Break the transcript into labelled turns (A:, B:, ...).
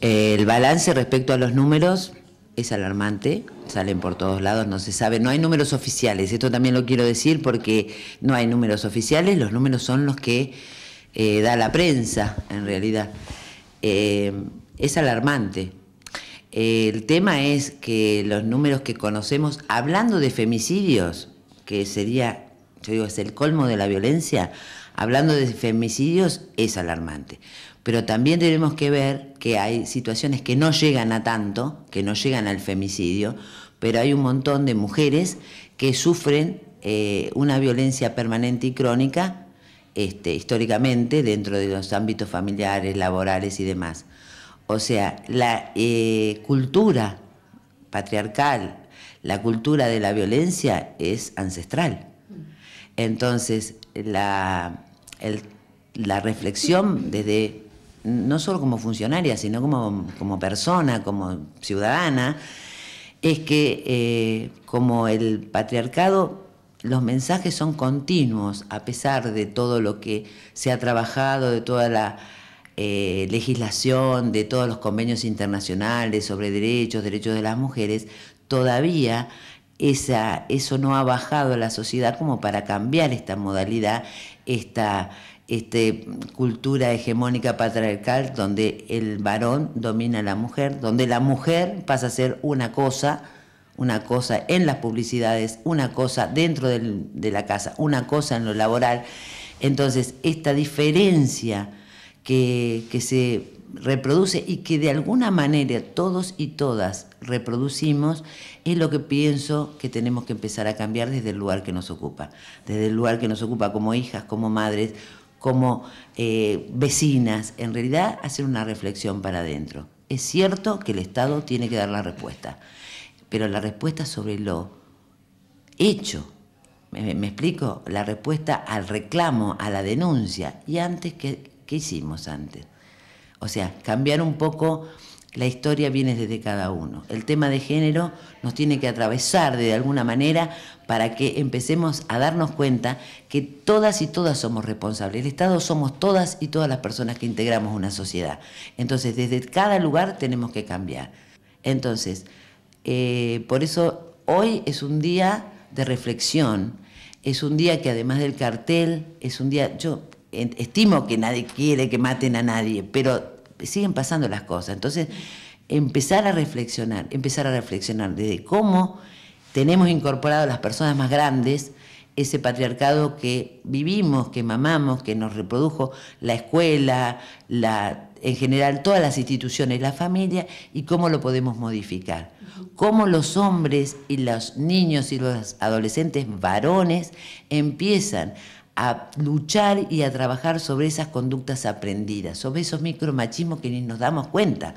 A: El balance respecto a los números es alarmante, salen por todos lados, no se sabe, no hay números oficiales, esto también lo quiero decir porque no hay números oficiales, los números son los que eh, da la prensa en realidad. Eh, es alarmante. El tema es que los números que conocemos, hablando de femicidios, que sería yo digo, es el colmo de la violencia, hablando de femicidios, es alarmante. Pero también tenemos que ver que hay situaciones que no llegan a tanto, que no llegan al femicidio, pero hay un montón de mujeres que sufren eh, una violencia permanente y crónica este, históricamente dentro de los ámbitos familiares, laborales y demás. O sea, la eh, cultura patriarcal, la cultura de la violencia es ancestral. Entonces, la, reflexión desde no solo como funcionaria, sino como, persona, como ciudadana, es que eh, como el patriarcado, los mensajes son continuos, a pesar de todo lo que se ha trabajado, de toda la eh, legislación, de todos los convenios internacionales sobre derechos, derechos de las mujeres, todavía esa, eso no ha bajado a la sociedad como para cambiar esta modalidad, esta este, cultura hegemónica patriarcal donde el varón domina a la mujer, donde la mujer pasa a ser una cosa, una cosa en las publicidades, una cosa dentro de la casa, una cosa en lo laboral. Entonces, esta diferencia que se reproduce y que de alguna manera todos y todas reproducimos, es lo que pienso que tenemos que empezar a cambiar desde el lugar que nos ocupa, desde el lugar que nos ocupa como hijas, como madres, como eh, vecinas, en realidad hacer una reflexión para adentro. Es cierto que el Estado tiene que dar la respuesta, pero la respuesta sobre lo hecho, ¿Me, explico? La respuesta al reclamo, a la denuncia. ¿Y antes que qué hicimos antes? O sea, cambiar un poco la historia viene desde cada uno. El tema de género nos tiene que atravesar de alguna manera para que empecemos a darnos cuenta que todas y todas somos responsables. El Estado somos todas y todas las personas que integramos una sociedad. Entonces, desde cada lugar tenemos que cambiar. Entonces, eh, por eso hoy es un día de reflexión. Es un día que además del cartel, es un día, yo estimo que nadie quiere que maten a nadie, pero siguen pasando las cosas. Entonces, empezar a reflexionar, empezar a reflexionar desde cómo tenemos incorporado a las personas más grandes ese patriarcado que vivimos, que mamamos, que nos reprodujo la escuela, la en general todas las instituciones, la familia, y cómo lo podemos modificar. Cómo los hombres y los niños y los adolescentes varones empiezan a luchar y a trabajar sobre esas conductas aprendidas, sobre esos micromachismos que ni nos damos cuenta.